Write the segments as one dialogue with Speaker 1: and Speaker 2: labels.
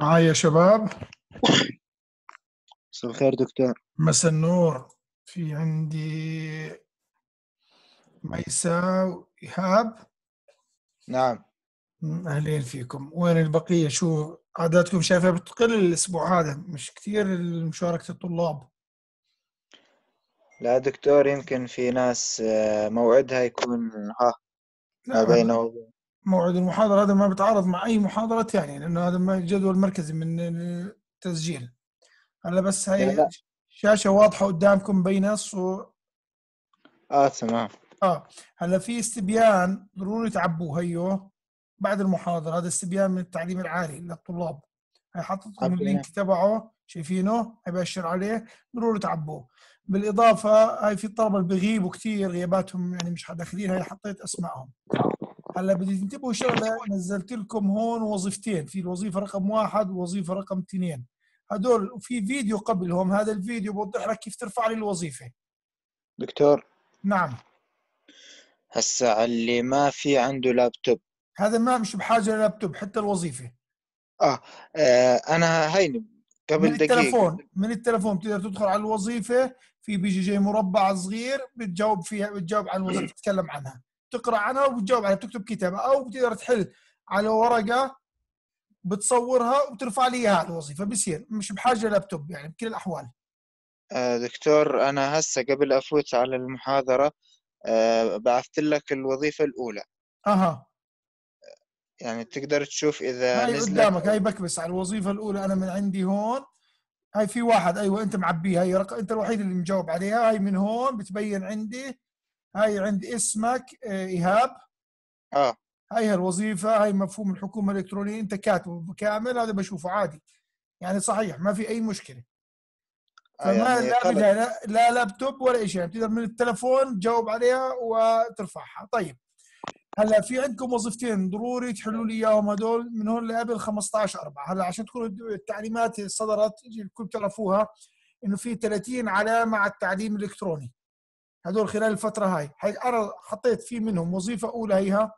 Speaker 1: معايا يا شباب
Speaker 2: مساء الخير دكتور
Speaker 1: مساء النور في عندي ميساء وإيهاب نعم أهلين فيكم وين البقية شو عاداتكم شايفة بتقل الأسبوع هذا مش كثير مشاركة الطلاب لا دكتور يمكن في ناس آه، موعدها يكون ها ما نعم. بينه موعد المحاضرة هذا ما بتعارض مع أي محاضرة ثانية لأنه هذا جدول مركزي من التسجيل هلا بس هي إيه، شاشة واضحة قدامكم مبينة الصور اه تمام اه هلا في استبيان ضروري تعبوه هيو بعد المحاضرة هذا استبيان من التعليم العالي للطلاب لكم اللينك تبعه شايفينه ابشر عليه ضروري تعبوه بالاضافه هاي في طلبه اللي بيغيبوا كثير غياباتهم يعني مش داخلين هاي حطيت اسمائهم هلا بدي تنتبهوا شغله نزلت لكم هون وظيفتين في الوظيفه رقم واحد ووظيفه رقم اثنين هدول وفي فيديو قبلهم هذا الفيديو بوضح لك كيف ترفع لي الوظيفه دكتور نعم هسا اللي ما في عنده لابتوب هذا ما مش بحاجه للابتوب حتى الوظيفه اه, آه انا هيني قبل من التليفون التلفون من التلفون بتقدر تدخل على الوظيفه في بيجي جاي مربع صغير بتجاوب فيها بتجاوب عن الوظيفه بتتكلم عنها تقرا عنها وبتجاوب عليها بتكتب كتابه او بتقدر تحل على ورقه بتصورها وترفع لي اياها الوظيفه بيصير مش بحاجه لابتوب يعني بكل الاحوال آه، دكتور انا هسه قبل افوت على المحاضره آه، بعثت لك الوظيفه الاولى اها يعني تقدر تشوف اذا هاي قدامك هاي بكبس على الوظيفه الاولى انا من عندي هون هاي في واحد ايوه انت معبيها هاي رقم انت الوحيد اللي مجاوب عليها هاي من هون بتبين عندي هاي عند اسمك آه، ايهاب اه هاي الوظيفة هاي مفهوم الحكومه الالكترونيه انت كاتبه كامل هذا بشوفه عادي يعني صحيح ما في اي مشكله آه، فما يعني لا, لا لابتوب ولا شيء يعني بتقدر من التلفون تجاوب عليها وترفعها طيب هلا في عندكم وظيفتين ضروري تحلوا لي اياهم هدول من هون لقبل 15 4 هلا عشان تكون التعليمات صدرت الكل تعرفوها انه في 30 علامه على التعليم الالكتروني هذول خلال الفتره هاي انا حطيت في منهم وظيفه اولى هيها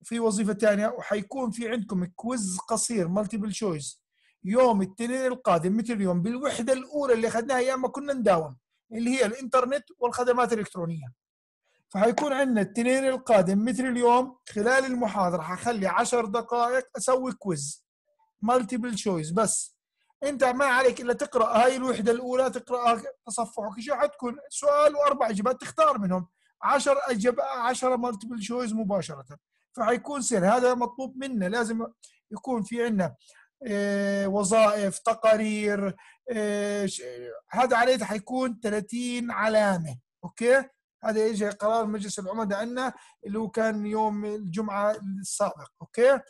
Speaker 1: وفي وظيفه ثانيه وحيكون في عندكم كويز قصير مالتيبل شويس يوم الاثنين القادم مثل اليوم بالوحده الاولى اللي اخذناها ايام ما كنا نداوم اللي هي الانترنت والخدمات الالكترونيه فحيكون عندنا الاثنين القادم مثل اليوم خلال المحاضره حخلي 10 دقائق اسوي كويز مالتيبل شويس بس انت ما عليك الا تقرا هاي الوحده الاولى تقراها تصفحك شو حتكون سؤال واربع اجابات تختار منهم 10 اجاب 10 مالتيبل شويز مباشره فحيكون سهل هذا مطلوب منا لازم يكون في عندنا آه، وظائف تقارير آه، هذا عليه حيكون 30 علامه اوكي هذا اجى قرار مجلس العمدة عندنا اللي هو كان يوم الجمعه السابق اوكي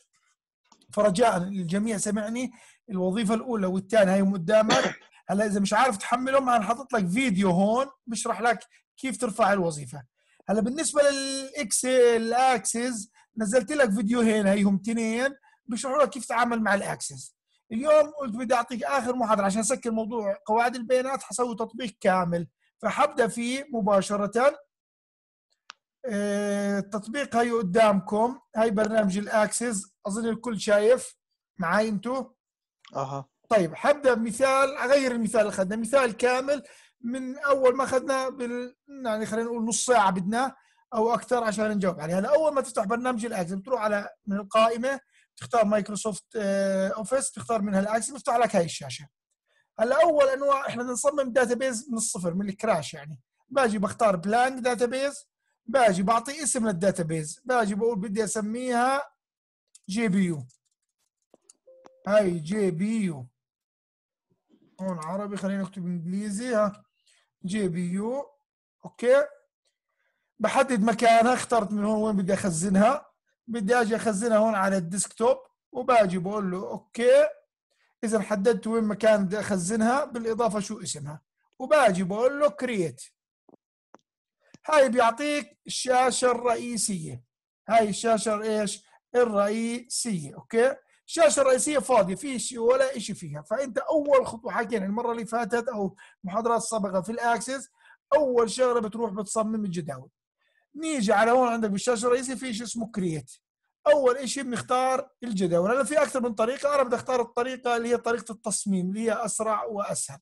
Speaker 1: فرجاء الجميع سمعني الوظيفه الاولى والثانيه هي قدامك هلا اذا مش عارف تحملهم انا حاطط لك فيديو هون بشرح لك كيف ترفع الوظيفه هلا بالنسبه للاكسل الاكسس نزلت لك فيديو هنا هيهم تنين بشرحوا لك كيف تتعامل مع الاكسس اليوم قلت بدي اعطيك اخر محاضره عشان اسكر موضوع قواعد البيانات حسوي تطبيق كامل فحبدا فيه مباشره آه، التطبيق هي قدامكم هاي برنامج الاكسس اظن الكل شايف معاي انتو اها طيب حبدا بمثال اغير المثال اللي اخذناه مثال كامل من اول ما اخذناه بال يعني خلينا نقول نص ساعه بدناه او اكثر عشان نجاوب عليه يعني هلا اول ما تفتح برنامج الاكسل بتروح على من القائمه تختار مايكروسوفت آه، اوفيس تختار منها الاكس بيفتح لك هاي الشاشه هلا اول انواع احنا بنصمم بيز من الصفر من الكراش يعني باجي بختار بلانك بيز باجي بعطي اسم بيز باجي بقول بدي اسميها جي بي يو اي جي بي يو هون عربي خلينا نكتب انجليزي ها جي بي يو اوكي بحدد مكانها اخترت من هون وين بدي اخزنها بدي اجي اخزنها هون على الديسكتوب وباجي بقول له اوكي اذا حددت وين مكان بدي اخزنها بالاضافه شو اسمها وباجي بقول له كرييت هاي بيعطيك الشاشه الرئيسيه هاي الشاشه ايش الرئيسيه اوكي الشاشه الرئيسيه فاضيه في شيء ولا شيء فيها فانت اول خطوه حكينا المره اللي فاتت او محاضرات السابقه في الاكسس اول شغله بتروح بتصمم الجداول نيجي على هون عندك بالشاشه الرئيسيه في شيء اسمه كرييت اول شيء بنختار الجداول هلا في اكثر من طريقه انا بدي اختار الطريقه اللي هي طريقه التصميم اللي هي اسرع واسهل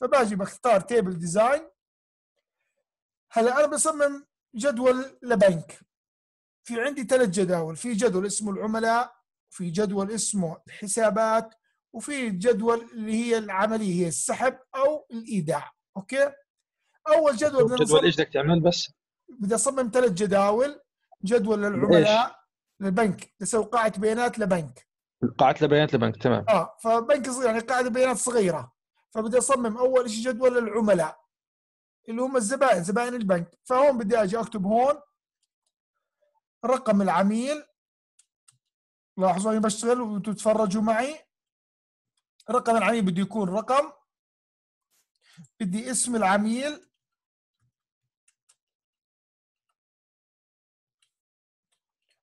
Speaker 1: فباجي بختار تيبل ديزاين هلا انا بصمم جدول لبنك في عندي ثلاث جداول في جدول اسمه العملاء في جدول اسمه الحسابات وفي جدول اللي هي العمليه هي السحب او الايداع اوكي اول جدول بدنا جدول ايش بدك تعمل بس بدي اصمم ثلاث جداول جدول للعملاء إيش؟ للبنك بسوي قاعه بيانات لبنك
Speaker 2: قاعه بيانات لبنك تمام
Speaker 1: اه فبنك صغير يعني قاعده بيانات صغيره فبدي اصمم اول شيء جدول للعملاء اللي هم الزبائن زبائن البنك فهون بدي اجي اكتب هون رقم العميل لاحظوا اني بشتغل وتتفرجوا معي رقم العميل بده يكون رقم بدي
Speaker 2: اسم العميل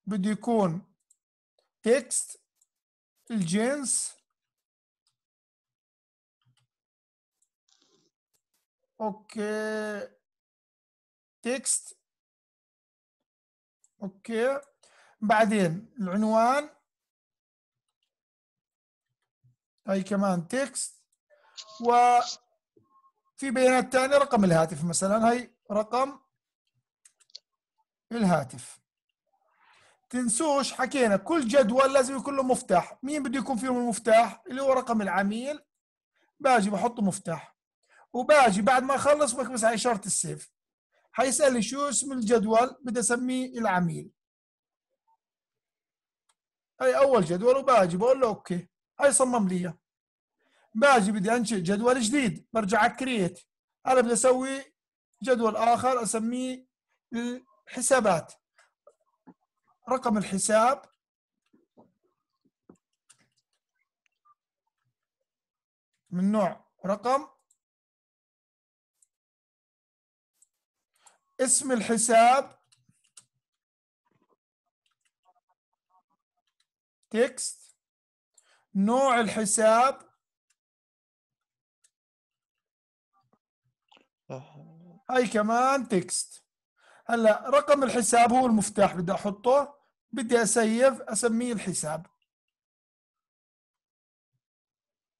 Speaker 2: بده يكون تكست الجنس اوكي تكست
Speaker 1: اوكي بعدين العنوان هاي كمان تكست وفي بيانات ثانيه رقم الهاتف مثلا هاي رقم الهاتف تنسوش حكينا كل جدول لازم يكون له مفتاح مين بده يكون فيهم المفتاح اللي هو رقم العميل باجي بحطه مفتاح وباجي بعد ما اخلص بكبس على اشاره السيف حيسالني شو اسم الجدول بدي اسميه العميل هاي اول جدول وباجي بقول له اوكي هاي صمم لي باجي بدي انشئ جدول جديد برجع على كرييت انا بدي اسوي جدول اخر اسميه الحسابات رقم الحساب
Speaker 2: من نوع رقم اسم الحساب تكست نوع الحساب
Speaker 1: هاي كمان تكست هلا رقم الحساب هو المفتاح بدي احطه بدي اسيف اسميه الحساب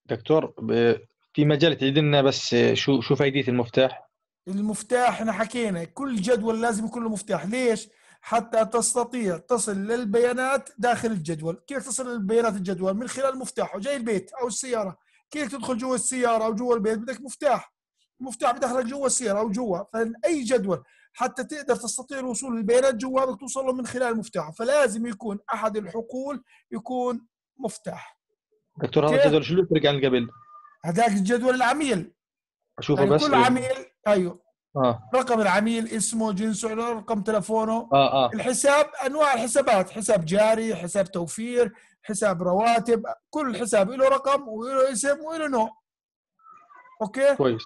Speaker 2: دكتور في مجال تعيد لنا بس شو شو فائده المفتاح
Speaker 1: المفتاح احنا حكينا كل جدول لازم يكون له مفتاح ليش حتى تستطيع تصل للبيانات داخل الجدول كيف تصل للبيانات الجدول من خلال مفتاح وجاي البيت او السياره كيف تدخل جوا السياره او جوا البيت بدك مفتاح مفتاح بدخلك جوا السياره او جوا فاي جدول حتى تقدر تستطيع الوصول للبيانات جوا بدك توصل له من خلال مفتاح فلازم يكون احد الحقول يكون مفتاح
Speaker 2: دكتور هذا الجدول شو اللي عن قبل؟
Speaker 1: هذاك الجدول العميل اشوفه يعني بس كل عميل ايوه آه. رقم العميل اسمه جنسه رقم تلفونه آه آه. الحساب انواع الحسابات حساب جاري حساب توفير حساب رواتب كل حساب له رقم وله اسم وله نوع اوكي كويس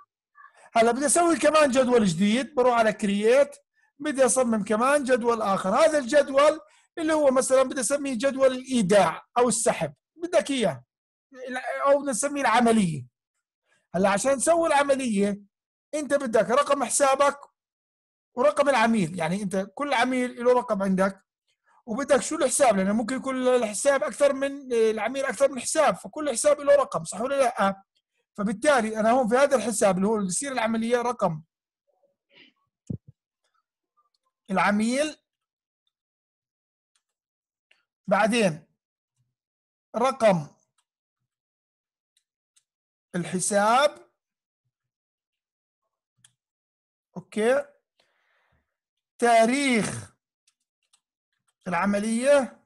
Speaker 1: هلا بدي اسوي كمان جدول جديد بروح على كرييت بدي اصمم كمان جدول اخر هذا الجدول اللي هو مثلا بدي اسميه جدول الايداع او السحب بدك اياه او نسميه العمليه هلا عشان نسوي العمليه انت بدك رقم حسابك ورقم العميل يعني انت كل عميل له رقم عندك وبدك شو الحساب لانه ممكن يكون الحساب اكثر من العميل اكثر من حساب فكل حساب له رقم صح ولا لا فبالتالي انا هون في هذا الحساب اللي هو اللي بصير العمليه رقم العميل
Speaker 2: بعدين رقم الحساب اوكي تاريخ العمليه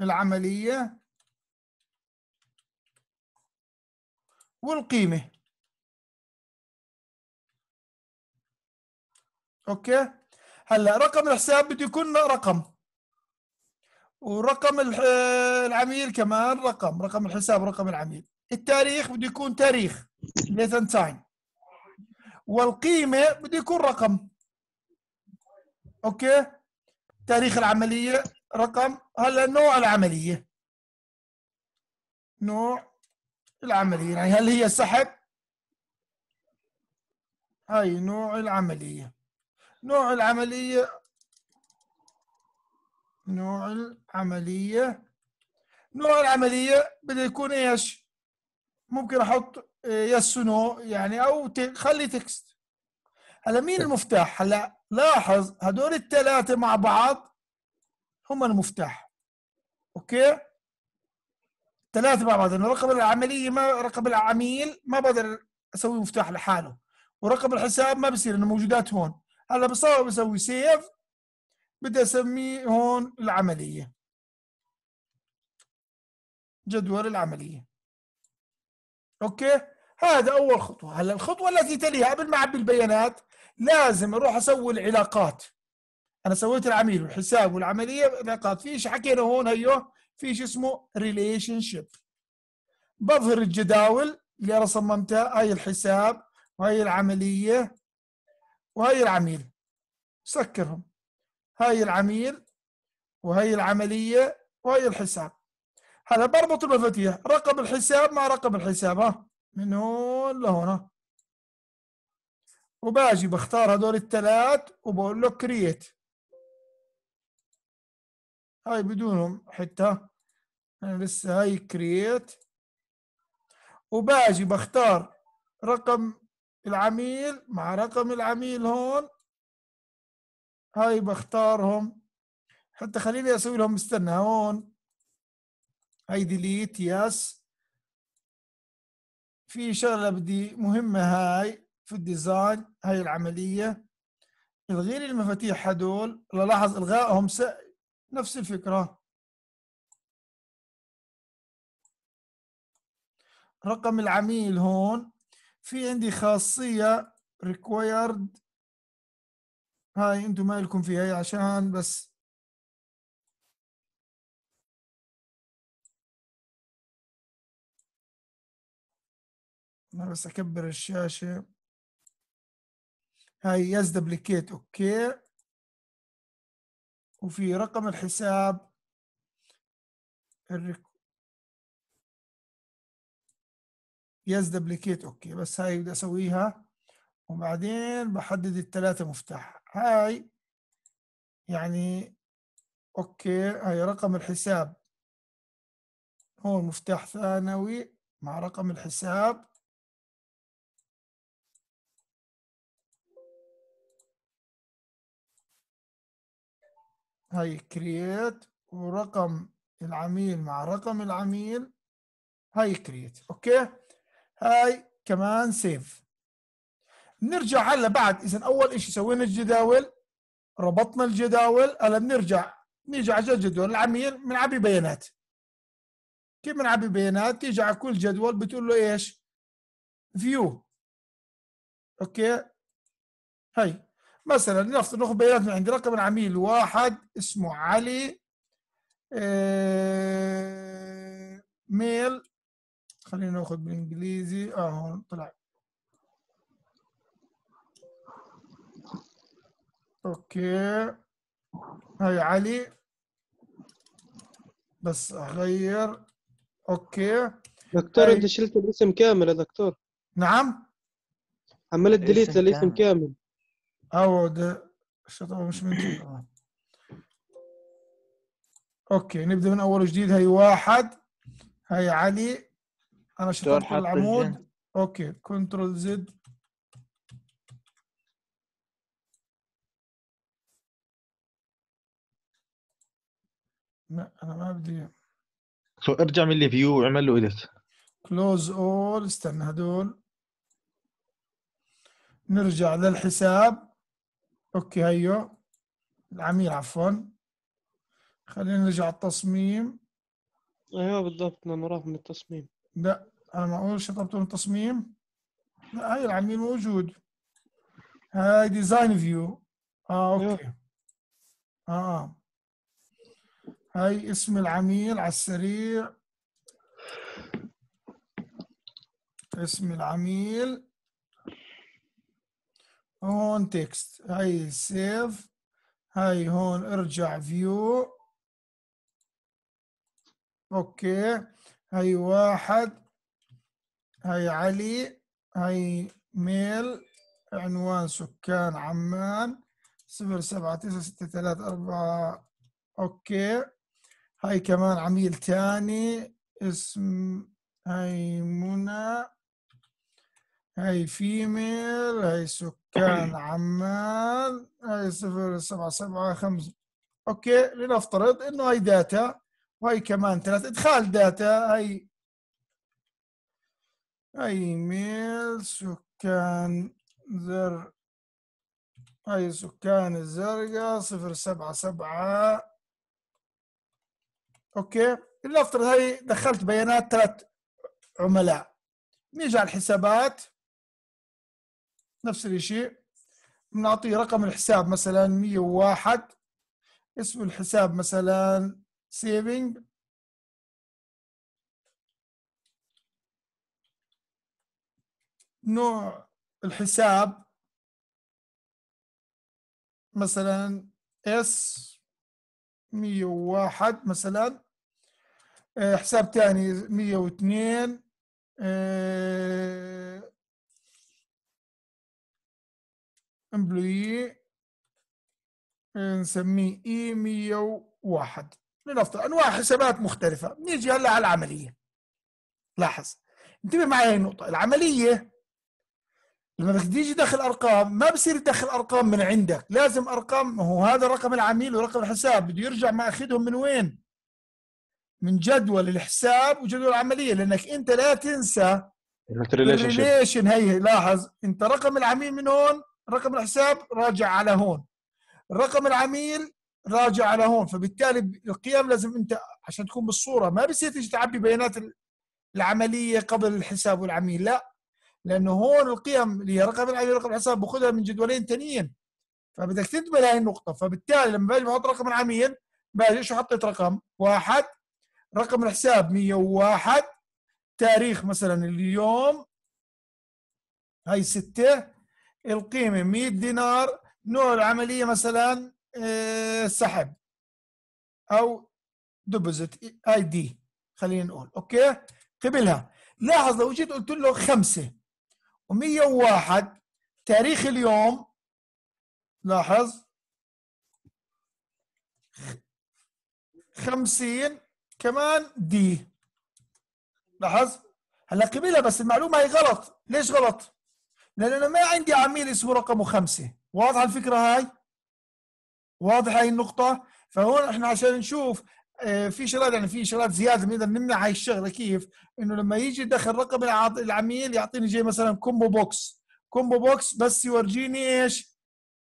Speaker 2: العمليه والقيمه
Speaker 1: اوكي هلا رقم الحساب بده يكون رقم ورقم آه، العميل كمان رقم رقم الحساب رقم العميل التاريخ بده يكون تاريخ ليثن تايم والقيمة بده يكون رقم اوكي تاريخ العملية رقم هلا نوع العملية نوع العملية يعني هل هي سحب هاي نوع العملية نوع العملية نوع العملية نوع العملية بده يكون ايش ممكن احط يس إيه، نو يعني او خلي تكست هلا مين المفتاح هلا لاحظ هدول الثلاثة مع بعض هم المفتاح اوكي ثلاثة مع بعض رقم العملية ما رقم العميل ما بقدر اسوي مفتاح لحاله ورقم الحساب ما بصير انه موجودات هون هلا بصور بسوي سيف بدي اسميه هون العمليه جدول العمليه اوكي هذا اول خطوه هلا الخطوه التي تليها قبل ما اعبي البيانات لازم اروح اسوي العلاقات انا سويت العميل والحساب والعمليه علاقات في شيء حكينا هون هيو في شيء اسمه ريليشن شيب بظهر الجداول اللي انا صممتها هاي الحساب وهي العمليه وهي العميل سكرهم هاي العميل وهي العملية وهي الحساب هذا بربط المفاتيح رقم الحساب مع رقم الحساب ها من هون لهون وباجي بختار هدول الثلاث وبقول له كرييت هاي بدونهم حتى انا لسه هاي كرييت وباجي بختار رقم العميل مع رقم العميل هون هاي بختارهم حتى خليني اسوي لهم استنى هون هاي ديليت يس في شغله بدي مهمه هاي في الديزاين هاي العمليه الغي المفاتيح هدول لاحظ الغائهم س... نفس الفكره رقم العميل هون في عندي خاصيه required هاي انتم ما لكم فيها عشان بس
Speaker 2: انا بس اكبر الشاشه هاي يس دبليكيت اوكي وفي رقم الحساب يز
Speaker 1: يس دبليكيت اوكي بس هاي بدي اسويها وبعدين بحدد الثلاثة مفتاح هاي يعني اوكي هاي رقم الحساب هو مفتاح
Speaker 2: ثانوي مع رقم الحساب
Speaker 1: هاي كرييت ورقم العميل مع رقم العميل هاي كرييت اوكي هاي كمان سيف نرجع هلا بعد اذا اول شيء سوينا الجداول ربطنا الجداول هلا بنرجع نيجي على الجدول العميل بنعبي بيانات كيف بنعبي بيانات تيجي على كل جدول بتقول له ايش فيو اوكي هي مثلا لنفترض ناخذ بيانات من عند رقم العميل واحد اسمه علي ميل آه، خلينا ناخذ بالانجليزي اه هون طلع اوكي هاي علي بس اغير اوكي دكتور هاي. انت شلت الاسم كامل يا دكتور نعم عملت ديليت للاسم كامل او ده مش من اوكي نبدا من اول جديد هي واحد هاي علي انا شطرت العمود اوكي كنترول زد لا انا ما بدي
Speaker 2: سو ارجع من فيو واعمل
Speaker 1: له ايديت كلوز اول استنى هدول نرجع للحساب اوكي هيو العميل عفوا خلينا نرجع التصميم ايوه بالضبط نمرات من التصميم لا انا ما اقول شطبته من التصميم لا هاي العميل موجود هاي ديزاين فيو اه اوكي أيوة. اه, آه. هاي اسم العميل على السريع اسم العميل هون تكست هاي سيف هاي هون ارجع فيو اوكي هاي واحد هاي علي هاي ميل عنوان سكان عمان صفر سبعة تسعة ستة ثلاثة أربعة أوكي هاي كمان عميل تاني اسم هاي منى هاي فيميل هاي سكان عمان هاي صفر سبعة سبعة خمسة اوكي لنفترض انه هاي داتا وهي كمان ثلاث ادخال داتا هاي هاي ميل سكان زر هاي سكان الزرقاء صفر سبعة سبعة اوكي لنفترض هاي دخلت بيانات ثلاث عملاء نيجي على الحسابات نفس الشيء بنعطيه رقم الحساب مثلا 101 اسم الحساب مثلا سيفنج
Speaker 2: نوع الحساب
Speaker 1: مثلا اس 101 مثلا آه، حساب ثاني 102 امبلوي نسميه e اي 101 لنفترض انواع حسابات مختلفه نيجي هلا على العمليه لاحظ انتبه معي النقطه العمليه لما بدك تيجي تدخل ارقام ما بصير تدخل ارقام من عندك لازم ارقام هو هذا رقم العميل ورقم الحساب بده يرجع ماخذهم من وين من جدول الحساب وجدول العمليه لانك انت لا تنسى
Speaker 2: الريليشن
Speaker 1: هي لاحظ انت رقم العميل من هون رقم الحساب راجع على هون رقم العميل راجع على هون فبالتالي القيم لازم انت عشان تكون بالصوره ما بصير تيجي تعبي بيانات العمليه قبل الحساب والعميل لا لانه هون القيم اللي هي رقم العميل ورقم الحساب باخذها من جدولين ثانيين فبدك تنتبه لهي النقطة فبالتالي لما باجي بحط رقم العميل باجي شو حطيت رقم واحد رقم الحساب 101 تاريخ مثلا اليوم هاي ستة القيمة 100 دينار نوع العملية مثلا آه، سحب أو ديبوزيت اي دي خلينا نقول اوكي قبلها لاحظ لو جيت قلت له خمسة و101 تاريخ اليوم لاحظ 50 كمان دي لاحظ هلا قبلها بس المعلومه هي غلط ليش غلط لان انا ما عندي عميل اسمه رقمه خمسة واضحه الفكره هاي واضحه هاي النقطه فهون احنا عشان نشوف آه، في شغلات يعني في شغلات زياده بنقدر نمنع هاي الشغله كيف؟ انه لما يجي دخل رقم العميل يعطيني زي مثلا كومبو بوكس كومبو بوكس بس يورجيني ايش؟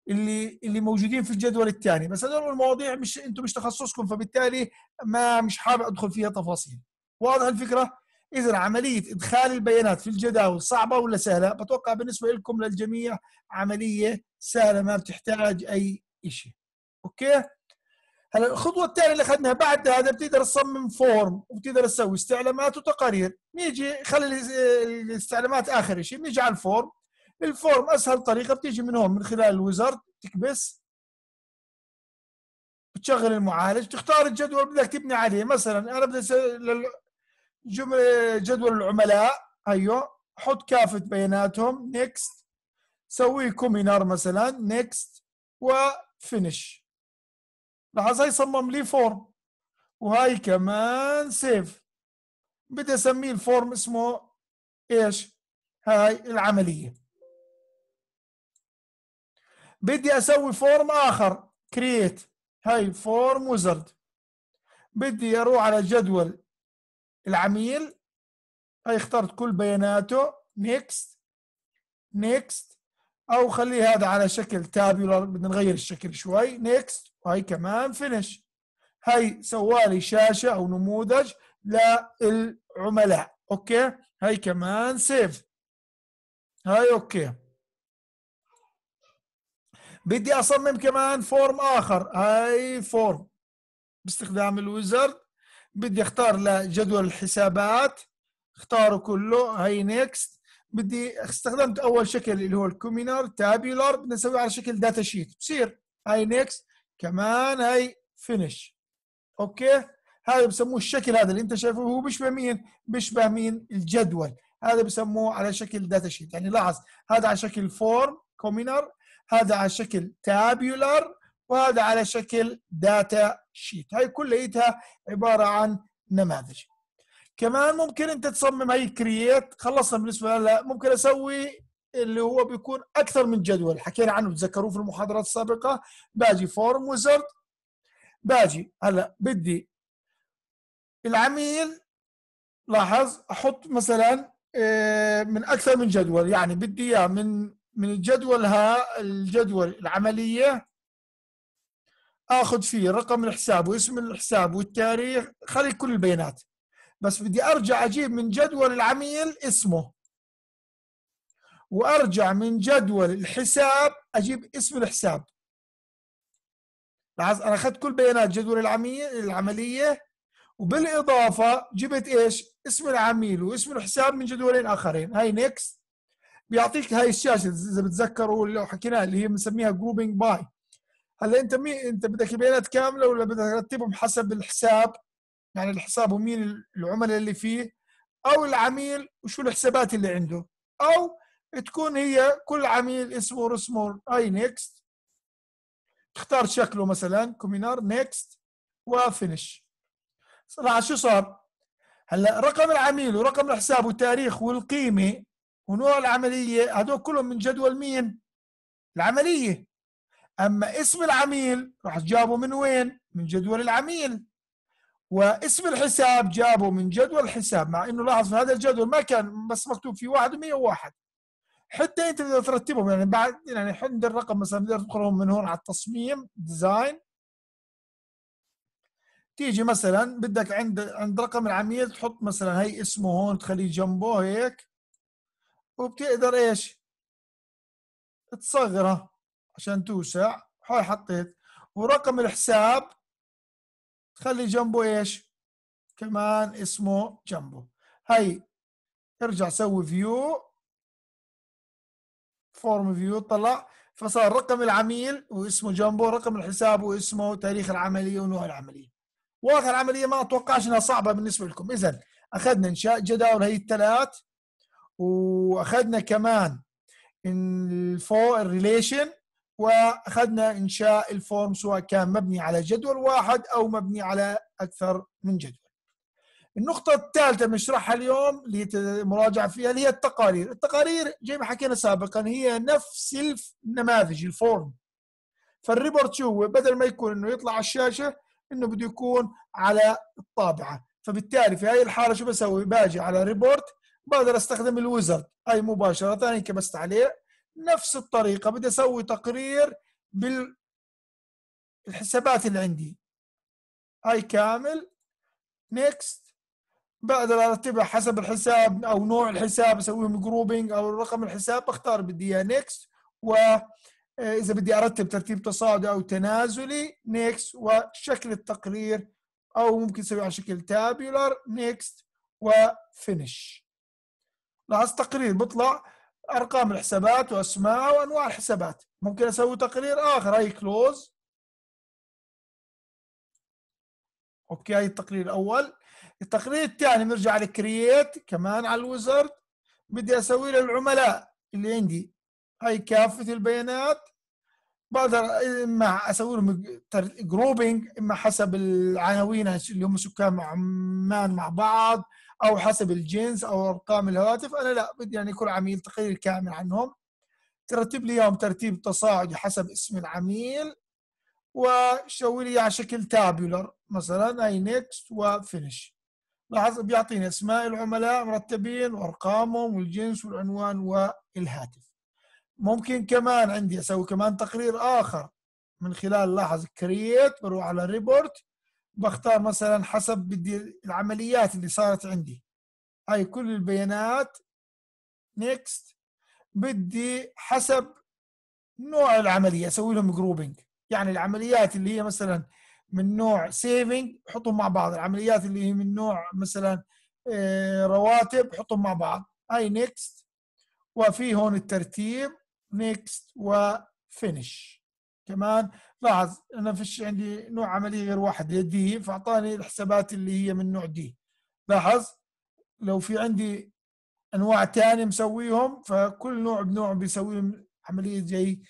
Speaker 1: اللي اللي موجودين في الجدول الثاني بس هذول المواضيع مش انتم مش تخصصكم فبالتالي ما مش حابب ادخل فيها تفاصيل واضح الفكره اذا عمليه ادخال البيانات في الجداول صعبه ولا سهله بتوقع بالنسبه لكم للجميع عمليه سهله ما بتحتاج اي شيء اوكي هلا الخطوه الثانيه اللي اخذناها بعد هذا بتقدر تصمم فورم وبتقدر تسوي استعلامات وتقارير نيجي خلي الاستعلامات اخر شيء نيجي على الفورم الفورم اسهل طريقه بتيجي من هون من خلال الويزارد تكبس بتشغل المعالج تختار الجدول اللي بدك تبني عليه مثلا انا بدي جدول العملاء هيو أيوه. حط كافه بياناتهم نيكست سوي كومينار مثلا نيكست وفينش لحظة هاي صمم لي فورم وهاي كمان سيف بدي اسميه الفورم اسمه ايش هاي العملية بدي اسوي فورم اخر كرييت هاي فورم وزرد بدي اروح على جدول العميل هاي اخترت كل بياناته نيكست نيكست او خليه هذا على شكل تابولار بدنا نغير الشكل شوي نيكست وهي كمان فينش هي سوالي شاشه او نموذج للعملاء اوكي هي كمان سيف هاي اوكي بدي اصمم كمان فورم اخر هاي فورم باستخدام الويزرد بدي اختار لجدول الحسابات اختاره كله هاي نيكست بدي استخدمت اول شكل اللي هو الكومينر تابيولار بدنا نسويه على شكل داتا شيت بصير هاي نيكست كمان هاي فينش اوكي هذا بسموه الشكل هذا اللي انت شايفه هو بيشبه مين بيشبه مين الجدول هذا بسموه على شكل داتا شيت يعني لاحظ هذا على شكل فورم كومينر هذا على شكل تابيولار وهذا على شكل داتا شيت هاي كليتها عباره عن نماذج كمان ممكن انت تصمم هي كرييت خلصنا بالنسبه هلا ممكن اسوي اللي هو بيكون اكثر من جدول حكينا عنه تذكروه في المحاضرات السابقه باجي فورم ويزرد باجي هلا بدي العميل لاحظ احط مثلا آه، من اكثر من جدول يعني بدي اياه من من الجدول ها الجدول العمليه اخذ فيه رقم الحساب واسم الحساب والتاريخ خلي كل البيانات بس بدي ارجع اجيب من جدول العميل اسمه وارجع من جدول الحساب اجيب اسم الحساب لاحظ انا اخذت كل بيانات جدول العميل العمليه وبالاضافه جبت ايش؟ اسم العميل واسم الحساب من جدولين اخرين هاي نيكست بيعطيك هاي الشاشه اذا بتذكروا اللي حكيناها اللي هي بنسميها جروبينج باي هلا انت مين انت بدك البيانات كامله ولا بدك ترتبهم حسب الحساب يعني الحساب ومين العملاء اللي فيه او العميل وشو الحسابات اللي عنده او تكون هي كل عميل اسمه رسمه اي نيكست تختار شكله مثلا كومينار نيكست وفينش صراحه شو صار هلا رقم العميل ورقم الحساب والتاريخ والقيمه ونوع العمليه هذول كلهم من جدول مين العمليه اما اسم العميل راح تجابه من وين من جدول العميل واسم الحساب جابه من جدول حساب مع انه لاحظ في هذا الجدول ما كان بس مكتوب في واحد و101 حتى انت بدك ترتبهم يعني بعد يعني حند الرقم مثلا بدك تدخلهم من هون على التصميم ديزاين تيجي مثلا بدك عند عند رقم العميل تحط مثلا هي اسمه هون تخليه جنبه هيك وبتقدر ايش تصغرها عشان توسع هاي حطيت ورقم الحساب تخلي جنبه ايش كمان اسمه جنبه هي ارجع سوي فيو فورم فيو طلع فصار رقم العميل واسمه جنبه رقم الحساب واسمه تاريخ العمليه ونوع العمليه واخر عمليه ما اتوقعش انها صعبه بالنسبه لكم اذا اخذنا انشاء جداول هي الثلاث واخذنا كمان الفور الريليشن واخذنا انشاء الفورم سواء كان مبني على جدول واحد او مبني على اكثر من جدول. النقطة الثالثة بنشرحها اليوم لمراجعة فيها اللي هي التقارير، التقارير زي ما حكينا سابقا هي نفس النماذج الفورم. فالريبورت هو بدل ما يكون انه يطلع على الشاشة انه بده يكون على الطابعة، فبالتالي في هاي الحالة شو بسوي؟ باجي على ريبورت بقدر استخدم الويزرد هاي مباشرة هيك بس عليه نفس الطريقة بدي أسوي تقرير بالحسابات اللي عندي هاي كامل نيكست بقدر ارتبها حسب الحساب او نوع الحساب اسويهم جروبنج او رقم الحساب بختار بدي اياه نيكست و آه، اذا بدي ارتب ترتيب تصاعدي او تنازلي نيكست وشكل التقرير او ممكن اسويه على شكل تابيولار نيكست وفينش لاحظ تقرير بطلع ارقام الحسابات واسماء وانواع الحسابات ممكن اسوي تقرير اخر هاي كلوز اوكي هاي التقرير الاول التقرير الثاني بنرجع لكرييت كمان على الوزارد بدي اسوي للعملاء اللي عندي هاي كافه البيانات بقدر اما اسوي لهم جروبنج اما حسب العناوين اللي هم سكان عمان مع بعض او حسب الجنس او ارقام الهواتف انا لا بدي يعني كل عميل تقرير كامل عنهم ترتب لي اياهم ترتيب تصاعدي حسب اسم العميل وشوي لي على شكل تابولر مثلا اي نكست وفينش لاحظ بيعطيني اسماء العملاء مرتبين وارقامهم والجنس والعنوان والهاتف ممكن كمان عندي اسوي كمان تقرير اخر من خلال لاحظ كرييت بروح على ريبورت بختار مثلا حسب بدي العمليات اللي صارت عندي هاي كل البيانات نيكست بدي حسب نوع العملية أسوي لهم جروبينج يعني العمليات اللي هي مثلا من نوع سيفنج حطهم مع بعض العمليات اللي هي من نوع مثلا آه، رواتب حطهم مع بعض هاي نيكست وفي هون الترتيب نيكست وفينش كمان لاحظ انا فيش عندي نوع عمليه غير واحد اللي دي فاعطاني الحسابات اللي هي من نوع دي لاحظ لو في عندي انواع ثانيه مسويهم فكل نوع بنوع بيسويهم عمليه زي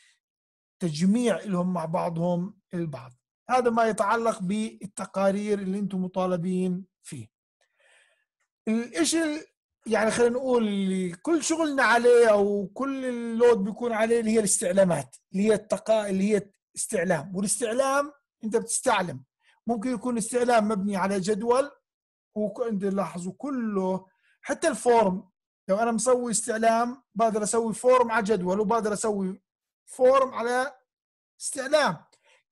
Speaker 1: تجميع لهم مع بعضهم البعض هذا ما يتعلق بالتقارير اللي انتم مطالبين فيه الشيء يعني خلينا نقول اللي كل شغلنا عليه او كل اللود بيكون عليه اللي هي الاستعلامات اللي هي التقا اللي هي استعلام والاستعلام انت بتستعلم ممكن يكون استعلام مبني على جدول وانت لاحظوا كله حتى الفورم لو انا مسوي استعلام بقدر اسوي فورم على جدول وبقدر اسوي فورم على استعلام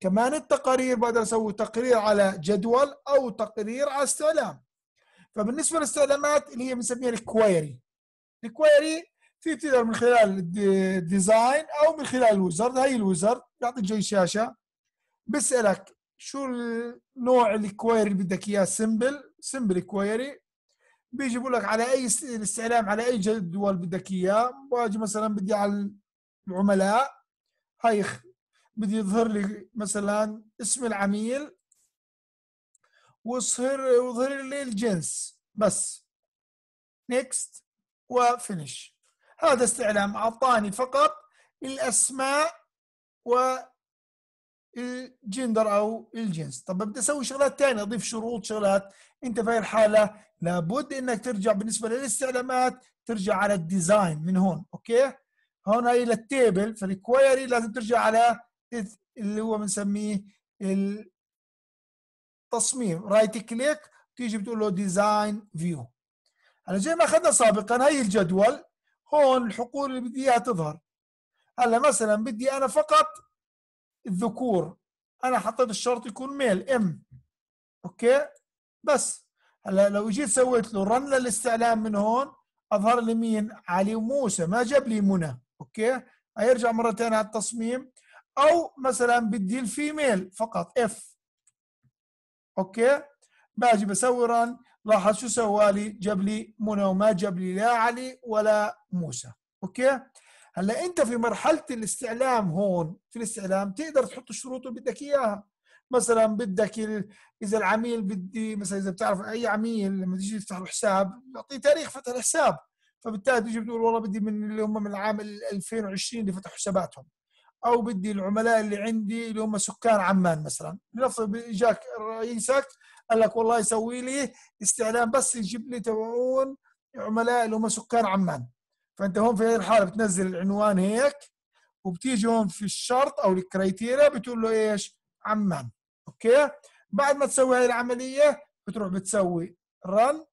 Speaker 1: كمان التقارير بقدر اسوي تقرير على جدول او تقرير على استعلام فبالنسبه للاستعلامات اللي هي بنسميها الكويري الكويري في تقدر من خلال الديزاين او من خلال الوزارد هاي الوزارد يعطيك جاي شاشه بسالك شو نوع الكويري اللي بدك اياه سمبل سمبل كويري بيجي بقول لك على اي الاستعلام على اي جدول بدك اياه باجي مثلا بدي على العملاء هاي بدي يظهر لي مثلا اسم العميل وظهر وظهر لي الجنس بس نيكست وفينش هذا استعلام اعطاني فقط الاسماء و الجندر او الجنس طب بدي اسوي شغلات ثانيه اضيف شروط شغلات انت في الحاله لابد انك ترجع بالنسبه للاستعلامات ترجع على الديزاين من هون اوكي هون هي للتيبل فالكويري لازم ترجع على اللي هو بنسميه ال تصميم رايت كليك تيجي بتقول له ديزاين فيو هلا زي ما اخذنا سابقا هي الجدول هون الحقول اللي بدي اياها تظهر هلا مثلا بدي انا فقط الذكور انا حطيت الشرط يكون ميل ام اوكي بس هلا لو جيت سويت له رن للاستعلام من هون اظهر لي مين علي وموسى ما جاب لي منى اوكي هيرجع مره ثانيه على التصميم او مثلا بدي الفيميل فقط اف اوكي باجي بسوي رن لاحظ شو سوى لي جاب لي منى وما جاب لي لا علي ولا موسى اوكي هلا انت في مرحله الاستعلام هون في الاستعلام تقدر تحط الشروط اللي بدك اياها مثلا بدك ال... اذا العميل بدي مثلا اذا بتعرف اي عميل لما تيجي تفتح له حساب بيعطيه تاريخ فتح الحساب فبالتالي تيجي بتقول والله بدي من اللي هم من العام 2020 اللي فتحوا حساباتهم او بدي العملاء اللي عندي اللي هم سكان عمان مثلا لنفرض اجاك رئيسك قال لك والله يسوي لي استعلام بس يجيب لي تبعون عملاء اللي هم سكان عمان فانت هون في هذه الحاله بتنزل العنوان هيك وبتيجي هون في الشرط او الكريتيريا بتقول له ايش؟ عمان اوكي؟ بعد ما تسوي هذه العمليه بتروح بتسوي رن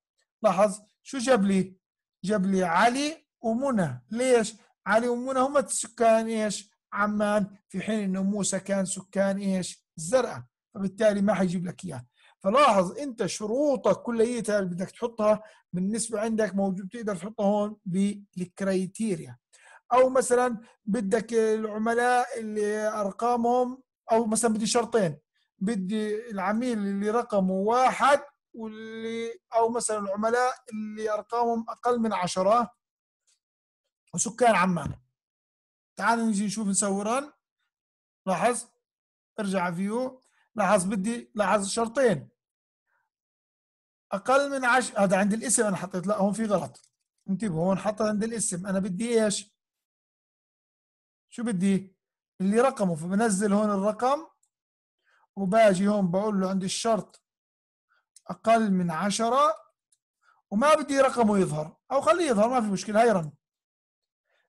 Speaker 1: لاحظ شو جاب لي؟ جاب لي علي ومنى ليش؟ علي ومنى هم السكان ايش؟ عمان في حين انه موسى كان سكان ايش؟ الزرقاء فبالتالي ما حيجيب لك اياه فلاحظ انت شروطك كليتها اللي بدك تحطها بالنسبه عندك موجود تقدر تحطها هون بالكريتيريا او مثلا بدك العملاء اللي ارقامهم او مثلا بدي شرطين بدي العميل اللي رقمه واحد واللي او مثلا العملاء اللي ارقامهم اقل من عشرة وسكان عمان تعالوا نجي نشوف نسوران لاحظ ارجع فيو لاحظ بدي لاحظ شرطين اقل من عش هذا عند الاسم انا حطيت لا هون في غلط انتبهوا هون حطيت عند الاسم انا بدي ايش شو بدي اللي رقمه فبنزل هون الرقم وباجي هون بقول له عند الشرط اقل من عشرة وما بدي رقمه يظهر او خليه يظهر ما في مشكله هاي رن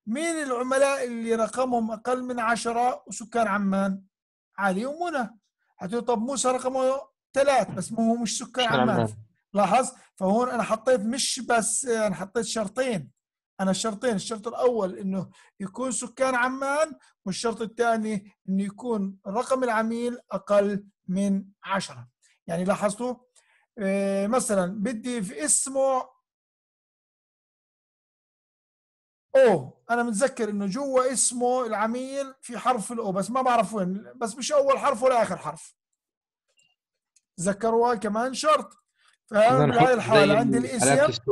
Speaker 1: مين العملاء اللي رقمهم اقل من عشرة وسكان عمان علي ومنى حتقول طب موسى رقمه ثلاث بس هو مش سكان عمان لاحظ فهون انا حطيت مش بس انا حطيت شرطين انا الشرطين الشرط الاول انه يكون سكان عمان والشرط الثاني انه يكون رقم العميل اقل من عشرة يعني لاحظتوا آه، مثلا بدي في اسمه او انا متذكر انه جوا اسمه العميل في حرف الاو بس ما بعرف وين بس مش اول حرف ولا اخر حرف تذكروها كمان شرط فبهاي الحاله عندي الاسم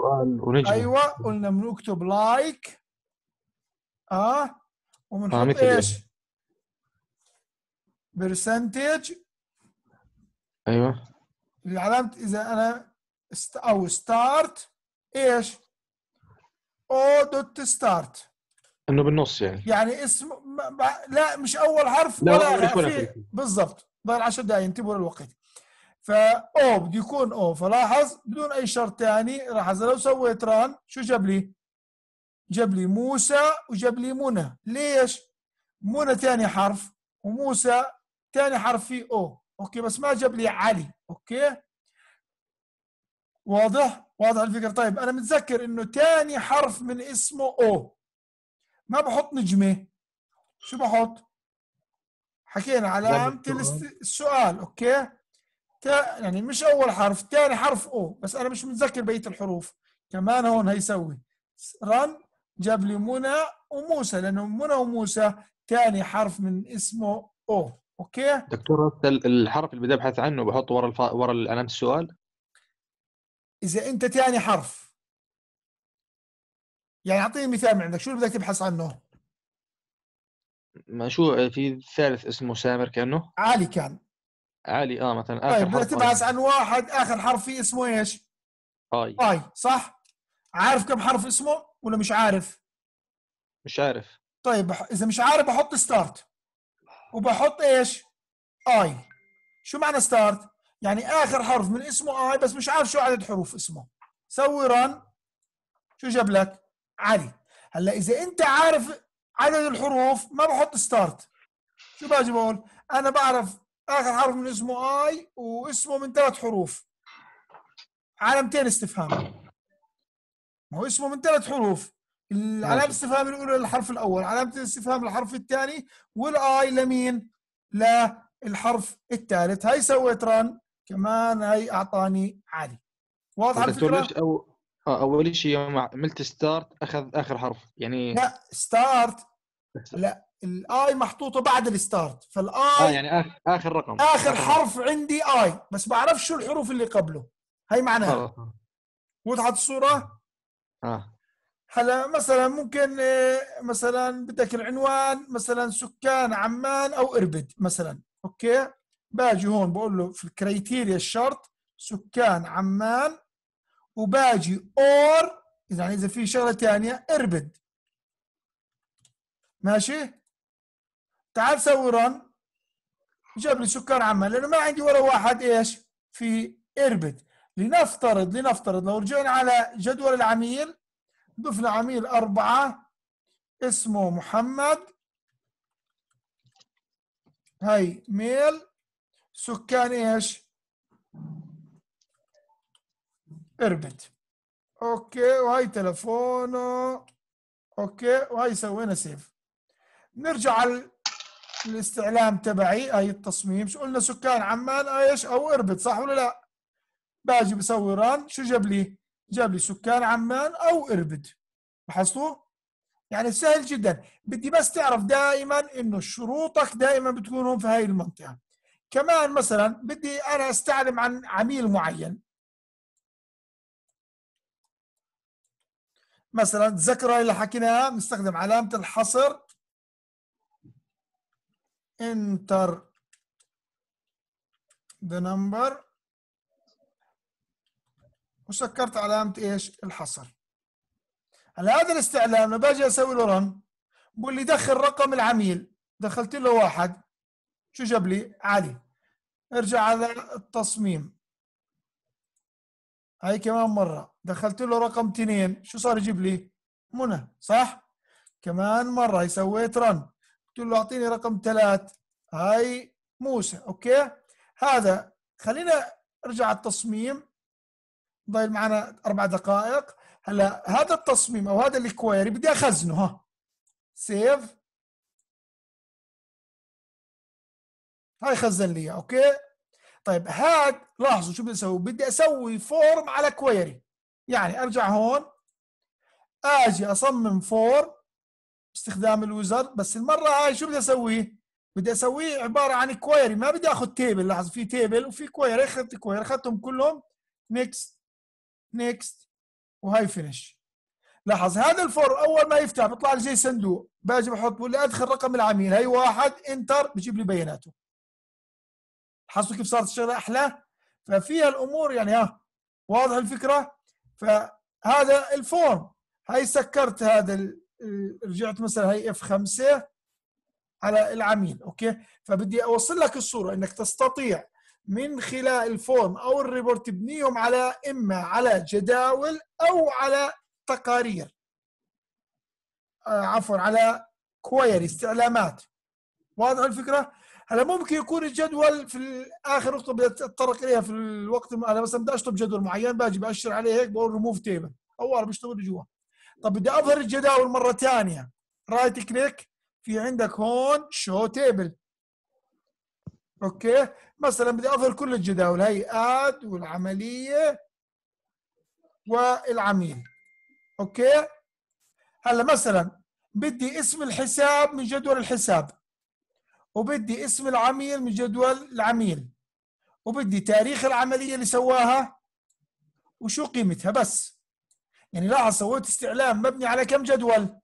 Speaker 1: ايوه قلنا بنكتب لايك اه وبنحط آه، ايش؟ برسنتج ايوه العلامة اذا انا است او ستارت ايش؟ او دوت ستارت
Speaker 2: انه بالنص يعني
Speaker 1: يعني اسم لا مش اول حرف لا ولا, ولا بالضبط ضل 10 دقائق انتبهوا للوقت فا او بده يكون او فلاحظ بدون اي شرط ثاني اذا لو سويت ران شو جاب لي؟ جاب لي موسى وجاب لي منى ليش؟ منى ثاني حرف وموسى ثاني حرف فيه او اوكي بس ما جاب لي علي اوكي واضح؟ واضح الفكرة طيب أنا متذكر إنه تاني حرف من اسمه أو ما بحط نجمة شو بحط؟ حكينا علامة السؤال أوكي؟ تا يعني مش أول حرف تاني حرف أو بس أنا مش متذكر بقية الحروف كمان هون هيسوي رن جاب لي منى وموسى لأنه منى وموسى تاني حرف من اسمه أو أوكي؟
Speaker 2: دكتور الحرف اللي بدي أبحث عنه بحطه ورا الفا... ورا علامة السؤال؟
Speaker 1: اذا انت ثاني حرف يعني اعطيني مثال من عندك شو اللي بدك تبحث عنه
Speaker 2: ما شو آه، في ثالث اسمه سامر كانه عالي كان عالي اه مثلا اخر طيب بدك تبحث
Speaker 1: طيب. عن واحد اخر حرف فيه اسمه ايش؟ اي اي صح؟ عارف كم حرف اسمه ولا مش عارف؟ مش عارف طيب اذا مش عارف بحط ستارت وبحط ايش؟ اي شو معنى ستارت؟ يعني اخر حرف من اسمه اي آه، بس مش عارف شو عدد حروف اسمه سوي رن شو جاب لك علي هلا اذا انت عارف عدد الحروف ما بحط ستارت شو باجي بقول انا بعرف اخر حرف من اسمه اي واسمه من ثلاث حروف علامتين استفهام ما هو اسمه من ثلاث حروف العلامة الاستفهام الأولى للحرف الأول علامة الاستفهام للحرف الثاني والآي لمين؟ للحرف الثالث هاي سويت ران كمان هاي اعطاني عالي واضحه طيب، الفكره
Speaker 2: أو... آه، اول شيء يوم عملت ستارت اخذ اخر حرف يعني لا
Speaker 1: ستارت لا الاي محطوطه بعد الستارت فالاي آه يعني
Speaker 2: آخر, اخر رقم اخر حرف
Speaker 1: عندي اي بس بعرف شو الحروف اللي قبله هي معناها آه،, آه. وضحت الصوره؟ اه هلا مثلا ممكن آه، مثلا بدك العنوان مثلا سكان عمان او اربد مثلا اوكي باجي هون بقول له في الكريتيريا الشرط سكان عمان وباجي اور يعني اذا في شغله ثانيه اربد ماشي تعال سوي رن جاب لي سكان عمان لانه ما عندي ولا واحد ايش في اربد لنفترض لنفترض لو رجعنا على جدول العميل ضفنا عميل أربعة اسمه محمد هاي ميل سكان ايش؟ اربد اوكي وهي تلفونه اوكي وهي سوينا سيف نرجع على الاستعلام تبعي اي التصميم شو قلنا سكان عمان آه، ايش او اربد صح ولا لا باجي بسوي ران شو جاب لي جاب لي سكان عمان او اربد لاحظتوا يعني سهل جدا بدي بس تعرف دائما انه شروطك دائما بتكون هون في هاي المنطقه كمان مثلا بدي انا استعلم عن عميل معين مثلا تذكروا اللي حكيناها بنستخدم علامه الحصر انتر ذا نمبر وسكرت علامه ايش الحصر هلا هذا الاستعلام لما باجي اسوي له رن بقول لي دخل رقم العميل دخلت له واحد شو جاب لي علي ارجع على التصميم هاي كمان مرة دخلت له رقم اثنين شو صار يجيب لي منى صح كمان مرة هي سويت رن قلت له اعطيني رقم ثلاث هاي موسى اوكي هذا خلينا ارجع على التصميم ضايل معنا اربع دقائق هلا هذا التصميم او هذا الكويري بدي اخزنه ها سيف
Speaker 2: هاي خزن لي اياه اوكي طيب هاد
Speaker 1: لاحظوا شو بدي اسوي بدي اسوي فورم على كويري يعني ارجع هون اجي اصمم فورم باستخدام الويزرد بس المره هاي شو بدي اسوي بدي اسويه عباره عن كويري ما بدي اخذ تيبل لاحظوا في تيبل وفي كويري اخذت كويري اخذتهم كلهم نيكست نيكست وهاي فينش لاحظ هذا الفورم اول ما يفتح بيطلع لي زي صندوق باجي بحط بقول لي ادخل رقم العميل هي واحد انتر بجيب لي بياناته حسوا كيف صارت الشغله احلى ففيها الامور يعني ها واضح الفكره فهذا الفورم هاي سكرت هذا رجعت مثلا هاي اف 5 على العميل اوكي فبدي اوصل لك الصوره انك تستطيع من خلال الفورم او الريبورت تبنيهم على اما على جداول او على تقارير آه، عفوا على كويري استعلامات واضح الفكره هلا ممكن يكون الجدول في اخر نقطه بدي اتطرق اليها في الوقت انا مثلا بدي اشطب جدول معين باجي باشر عليه هيك بقول ريموف تيبل اول بشتغل جوا طب بدي اظهر الجداول مره ثانيه رايت كليك في عندك هون شو تيبل اوكي مثلا بدي اظهر كل الجداول هي اد والعمليه والعميل اوكي هلا مثلا بدي اسم الحساب من جدول الحساب وبدي اسم العميل من جدول العميل وبدي تاريخ العملية اللي سواها وشو قيمتها بس يعني لاحظ سويت استعلام مبني على كم جدول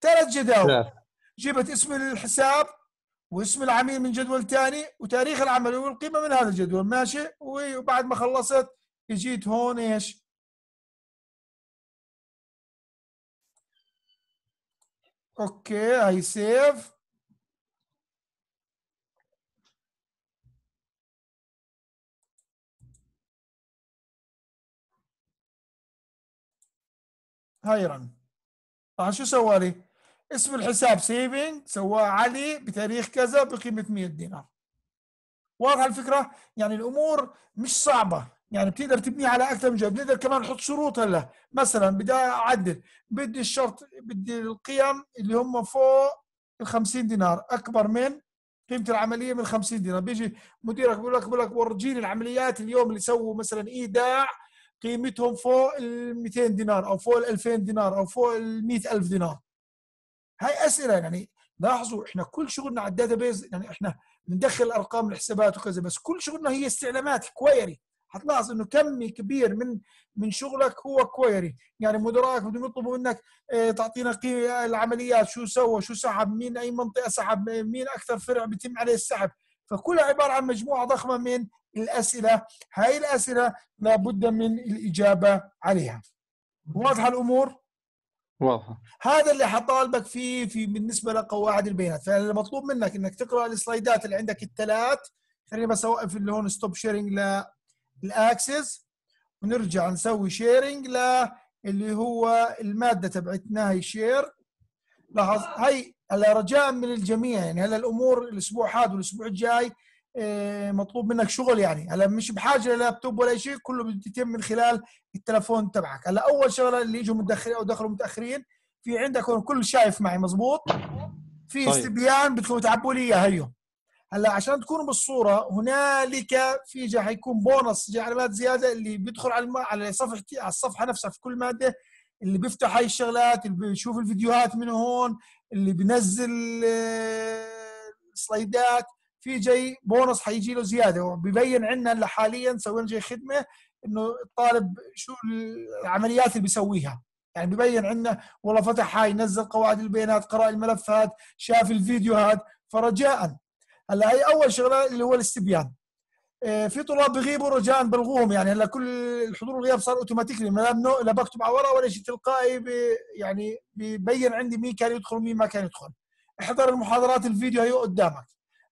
Speaker 1: ثلاث جداول جبت اسم الحساب واسم العميل من جدول ثاني وتاريخ العمل والقيمة من هذا الجدول ماشي وبعد ما خلصت اجيت هون ايش
Speaker 2: اوكي هاي سيف
Speaker 1: هاي طبعا شو سوى لي؟ اسم الحساب سيفنج سواه علي بتاريخ كذا بقيمه 100 دينار واضحه الفكره؟ يعني الامور مش صعبه يعني بتقدر تبنيها على اكثر من جهه بنقدر كمان نحط شروط هلا مثلا بدي اعدل بدي الشرط بدي القيم اللي هم فوق ال 50 دينار اكبر من قيمه العمليه من 50 دينار بيجي مديرك بيقول لك بيقول لك ورجيني العمليات اليوم اللي سووا مثلا ايداع قيمتهم فوق ال 200 دينار او فوق ال 2000 دينار او فوق ال 100000 دينار هاي اسئله يعني لاحظوا احنا كل شغلنا على الداتا بيز يعني احنا بندخل ارقام الحسابات وكذا بس كل شغلنا هي استعلامات كويري حتلاحظ انه كم كبير من من شغلك هو كويري يعني مدراءك بدهم يطلبوا منك اه تعطينا قيمه العمليات شو سوى شو سحب مين اي منطقه سحب مين اكثر فرع بيتم عليه السحب فكلها عباره عن مجموعه ضخمه من الأسئلة هاي الأسئلة لابد من الإجابة عليها واضحة الأمور؟ واضحة هذا اللي حطالبك فيه في بالنسبة لقواعد البيانات فالمطلوب منك أنك تقرأ السلايدات اللي عندك الثلاث خليني بس أوقف اللي هون ستوب شيرنج للأكسس ونرجع نسوي شيرنج ل اللي هو المادة تبعتنا هي شير لاحظ هي هلا رجاء من الجميع يعني هلا الامور الاسبوع هذا والاسبوع الجاي آه، مطلوب منك شغل يعني هلا مش بحاجه للابتوب ولا شيء كله بيتم من خلال التلفون تبعك هلا اول شغله اللي يجوا متاخرين او دخلوا متاخرين في هون كل شايف معي مزبوط في طيب. استبيان بدكم تعبوا لي اياه اليوم هلا عشان تكونوا بالصوره هنالك في جا حيكون بونص جا علامات زياده اللي بيدخل على على صفحتي على الصفحه نفسها في كل ماده اللي بيفتح هاي الشغلات اللي بيشوف الفيديوهات من هون اللي بنزل آه، سلايدات في جاي بونص حيجي له زياده وبيبين عندنا هلا حاليا سوينا جاي خدمه انه الطالب شو العمليات اللي بيسويها يعني ببين عندنا والله فتح هاي نزل قواعد البيانات قرأ الملفات شاف الفيديوهات فرجاء هلا هي اول شغله اللي هو الاستبيان آه، في طلاب بغيبوا رجاء بلغوهم يعني هلا كل الحضور والغياب صار اوتوماتيكلي لا لا بكتب على ورقه ولا شيء تلقائي بي يعني ببين عندي مين كان يدخل ومين ما كان يدخل احضر المحاضرات الفيديو هي قدامك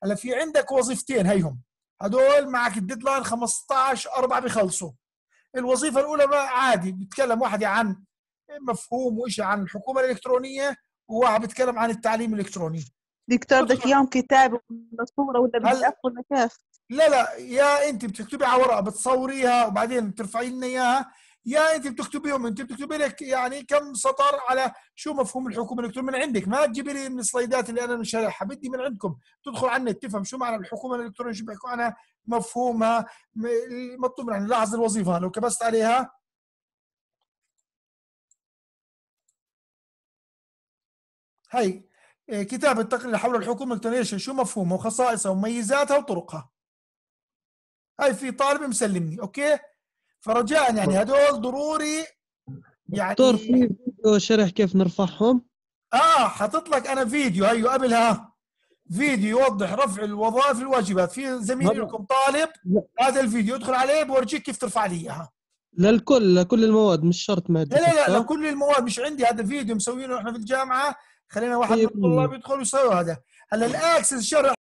Speaker 1: هلا في عندك وظيفتين هيهم هدول معك الديدلاين 15 4 بخلصوا الوظيفه الاولى ما عادي بيتكلم واحد عن مفهوم وإشي عن الحكومه الالكترونيه وواحد بيتكلم عن التعليم الالكتروني دكتور بدك اياهم كتاب ولا صوره ولا بي ولا كيف لا لا يا انت بتكتبي على ورقه بتصوريها وبعدين بترفعي لنا اياها يا انت بتكتبيهم انت بتكتبي لك يعني كم سطر على شو مفهوم الحكومه الالكترونيه من عندك ما تجيبي لي من السلايدات اللي انا شارحها بدي من عندكم تدخل عنا تفهم شو معنى الحكومه الالكترونيه شو بيحكوا عنها مفهومها مطلوب يعني لاحظ الوظيفه لو كبست عليها
Speaker 2: هي آه، كتاب التقرير
Speaker 1: حول الحكومه الالكترونيه شو مفهومها وخصائصها ومميزاتها وطرقها هاي في طالب مسلمني اوكي فرجاء يعني هدول ضروري يعني دكتور في فيديو شرح كيف نرفعهم اه حاطط لك انا فيديو هيو قبلها فيديو يوضح رفع الوظائف الواجبات في زميل لكم طالب هذا الفيديو ادخل عليه بورجيك كيف ترفع لي اياها للكل لكل المواد مش شرط ماده لا لا لا لكل المواد مش عندي هذا فيديو مسوينه احنا في الجامعه خلينا واحد طيب. من الطلاب يدخل ويسوي هذا
Speaker 2: هلا الاكسس شرح